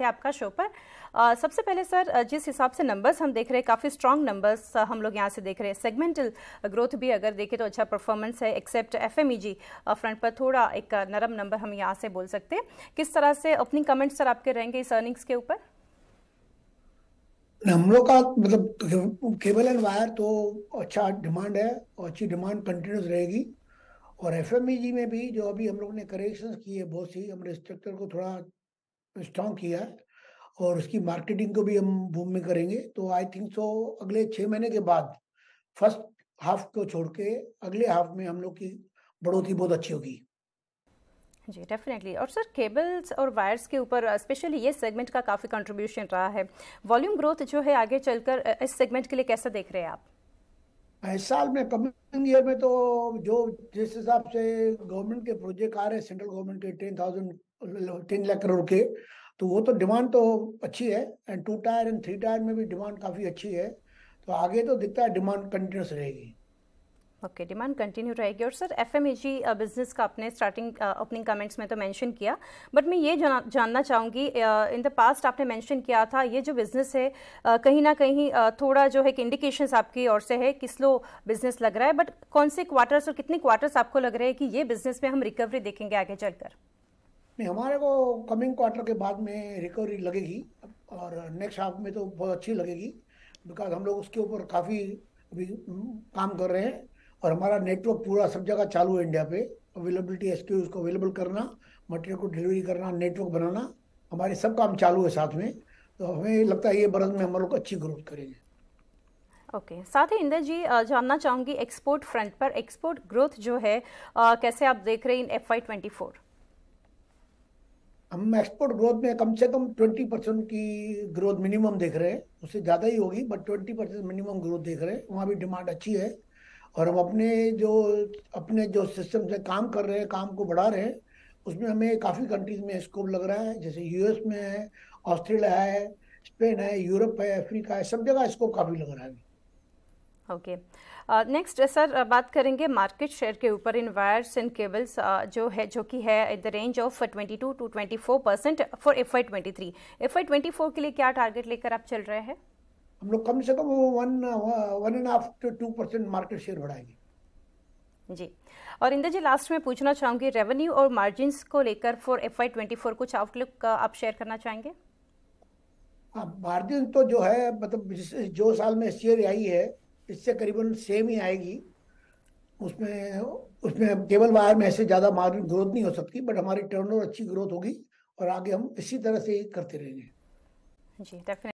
थे आपका शो पर आ, सबसे पहले सर जिस हिसाब से नंबर्स हम देख रहे हैं काफ़ी स्ट्रॉन्ग नंबर्स हम लोग यहाँ से देख रहे हैं सेगमेंटल ग्रोथ भी अगर देखें तो अच्छा परफॉर्मेंस है एक्सेप्ट एफ फ्रंट पर थोड़ा एक नरम नंबर हम यहाँ से बोल सकते हैं किस तरह से अपनी कमेंट्स सर आपके रहेंगे इस अर्निंग्स के ऊपर हम लोग का मतलब केबल एंड वायर तो अच्छा डिमांड है और अच्छी डिमांड कंटिन्यूस रहेगी और एफ e में भी जो अभी हम लोग ने करेक्शन किए बहुत सी हमारे स्ट्रक्चर को थोड़ा स्ट्रांग किया है और उसकी मार्केटिंग को भी हम बूम में करेंगे तो आई थिंक सो अगले छः महीने के बाद फर्स्ट हाफ को छोड़ के अगले हाफ में हम लोग की बढ़ोतरी बहुत अच्छी होगी जी डेफिनेटली और सर केबल्स और वायर्स के ऊपर स्पेशली ये सेगमेंट का काफ़ी कंट्रीब्यूशन रहा है वॉल्यूम ग्रोथ जो है आगे चलकर इस सेगमेंट के लिए कैसा देख रहे हैं आप इस साल में कमिंग ईयर में तो जो जिस हिसाब से गवर्नमेंट के प्रोजेक्ट आ रहे हैं सेंट्रल गवर्नमेंट के ten thousand ten lakh crore के तो वो तो डिमांड तो अच्छी है and two tier and three tier में भी डिमांड काफ़ी अच्छी है तो आगे तो दिखता है डिमांड कंटिन्यूस रहेगी ओके डिमांड कंटिन्यू रहेगी और सर एफ एम बिज़नेस का आपने स्टार्टिंग ओपनिंग कमेंट्स में तो मेंशन किया बट मैं ये जाना जानना चाहूँगी इन द पास्ट आपने मेंशन किया था ये जो बिज़नेस है uh, कहीं ना कहीं uh, थोड़ा जो है कि इंडिकेशंस आपकी ओर से है कि स्लो बिज़नेस लग रहा है बट कौन से क्वार्टर्स और कितने क्वार्टर्स आपको लग रहे हैं कि ये बिज़नेस में हम रिकवरी देखेंगे आगे चल कर नहीं हमारे को कमिंग क्वार्टर के बाद में रिकवरी लगेगी और नेक्स्ट हाफ में तो बहुत अच्छी लगेगी बिकॉज हम लोग उसके ऊपर काफ़ी अभी हम्म, काम कर रहे हैं और हमारा नेटवर्क पूरा सब जगह चालू है इंडिया पे अवेलेबिलिटी एस उसको अवेलेबल करना मटेरियल को डिलीवरी करना नेटवर्क बनाना हमारे सब काम चालू है साथ में तो हमें लगता है ये बरस में हम लोग अच्छी ग्रोथ करेंगे ओके okay. साथ ही इंदर जी जानना चाहूंगी एक्सपोर्ट फ्रंट पर एक्सपोर्ट ग्रोथ जो है आ, कैसे आप देख रहे हैं in F Y twenty four हम एक्सपोर्ट ग्रोथ में कम से कम ट्वेंटी परसेंट की ग्रोथ मिनिमम देख रहे हैं उससे ज़्यादा ही होगी but twenty percent minimum growth देख रहे हैं वहाँ भी डिमांड अच्छी है और हम अपने जो अपने जो सिस्टम से काम कर रहे हैं काम को बढ़ा रहे हैं उसमें हमें काफ़ी कंट्रीज में स्कोप लग रहा है जैसे यूएस में है ऑस्ट्रेलिया है स्पेन है यूरोप है अफ्रीका है सब जगह स्कोप काफ़ी लग रहा है ओके नेक्स्ट सर बात करेंगे मार्केट शेयर के ऊपर इन वायर्स एंड केबल्स जो है जो कि है in the range of 22 to 24 percent for F Y twenty three F Y twenty four के लिए क्या टारगेट लेकर आप चल रहे हैं हम लोग कम से कम वो one one and half to two percent market share बढ़ाएंगे जी और इंदर जी लास्ट में पूछना चाहूंगी रेवेन्यू और मार्जिन को लेकर for F Y twenty four कुछ आउटलुक आप शेयर करना चाहेंगे हाँ मार्जिन तो जो है मतलब जो साल में शेयर आई है इससे करीबन सेम ही आएगी उसमें उसमें केवल बाहर में ऐसे ज़्यादा मार्जिन ग्रोथ नहीं हो सकती बट हमारी टर्नओवर अच्छी ग्रोथ होगी और आगे हम इसी तरह से ही करते रहेंगे जी डेफिनेट